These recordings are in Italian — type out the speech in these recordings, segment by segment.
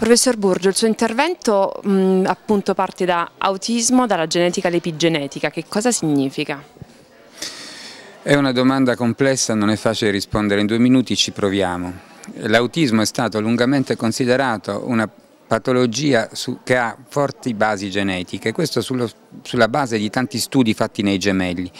Professor Burgio, il suo intervento mh, mm, appunto parte da autismo, dalla genetica all'epigenetica, che cosa significa? È una domanda complessa, non è facile rispondere in due minuti, ci proviamo. L'autismo è stato lungamente considerato una patologia su, che ha forti basi genetiche, questo sullo, sulla base di tanti studi fatti nei gemelli.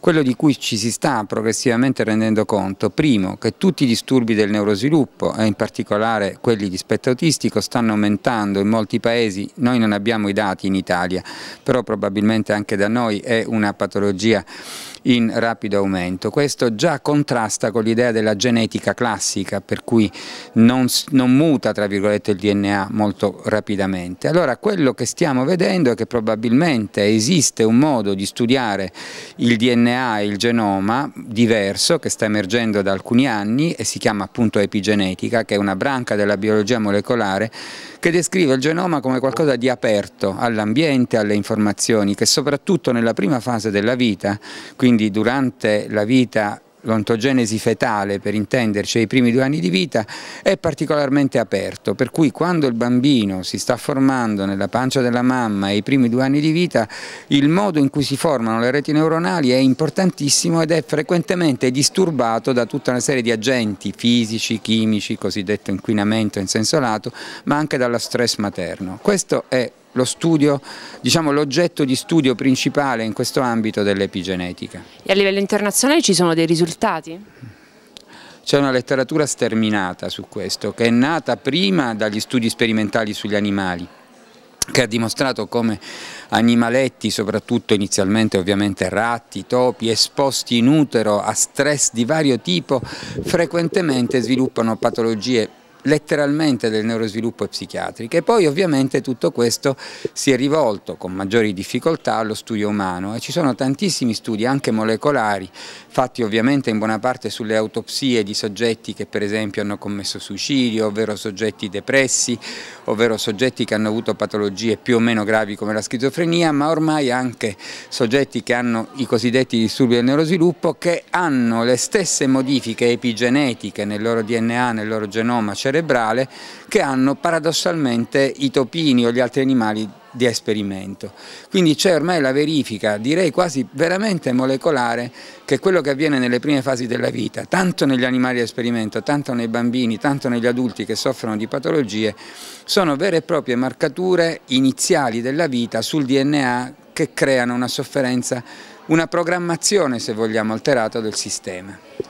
Quello di cui ci si sta progressivamente rendendo conto, primo, che tutti i disturbi del neurosviluppo e in particolare quelli di spettro autistico stanno aumentando in molti paesi, noi non abbiamo i dati in Italia, però probabilmente anche da noi è una patologia in rapido aumento. Questo già contrasta con l'idea della genetica classica, per cui non, non muta il DNA molto rapidamente. Allora quello che stiamo vedendo è che probabilmente esiste un modo di studiare il DNA DNA il genoma diverso che sta emergendo da alcuni anni e si chiama appunto epigenetica, che è una branca della biologia molecolare che descrive il genoma come qualcosa di aperto all'ambiente, alle informazioni, che soprattutto nella prima fase della vita, quindi durante la vita l'ontogenesi fetale per intenderci ai primi due anni di vita è particolarmente aperto, per cui quando il bambino si sta formando nella pancia della mamma ai primi due anni di vita il modo in cui si formano le reti neuronali è importantissimo ed è frequentemente disturbato da tutta una serie di agenti fisici, chimici, cosiddetto inquinamento in senso lato, ma anche dallo stress materno. Questo è lo studio, diciamo l'oggetto di studio principale in questo ambito dell'epigenetica. E a livello internazionale ci sono dei risultati? C'è una letteratura sterminata su questo, che è nata prima dagli studi sperimentali sugli animali, che ha dimostrato come animaletti, soprattutto inizialmente ovviamente ratti, topi, esposti in utero a stress di vario tipo, frequentemente sviluppano patologie letteralmente del neurosviluppo e psichiatrico e poi ovviamente tutto questo si è rivolto con maggiori difficoltà allo studio umano e ci sono tantissimi studi anche molecolari fatti ovviamente in buona parte sulle autopsie di soggetti che per esempio hanno commesso suicidio ovvero soggetti depressi ovvero soggetti che hanno avuto patologie più o meno gravi come la schizofrenia ma ormai anche soggetti che hanno i cosiddetti disturbi del neurosviluppo che hanno le stesse modifiche epigenetiche nel loro DNA, nel loro genoma, cellulare cioè cerebrale che hanno paradossalmente i topini o gli altri animali di esperimento. Quindi c'è ormai la verifica, direi quasi veramente molecolare, che quello che avviene nelle prime fasi della vita, tanto negli animali di esperimento, tanto nei bambini, tanto negli adulti che soffrono di patologie, sono vere e proprie marcature iniziali della vita sul DNA che creano una sofferenza, una programmazione, se vogliamo, alterata del sistema.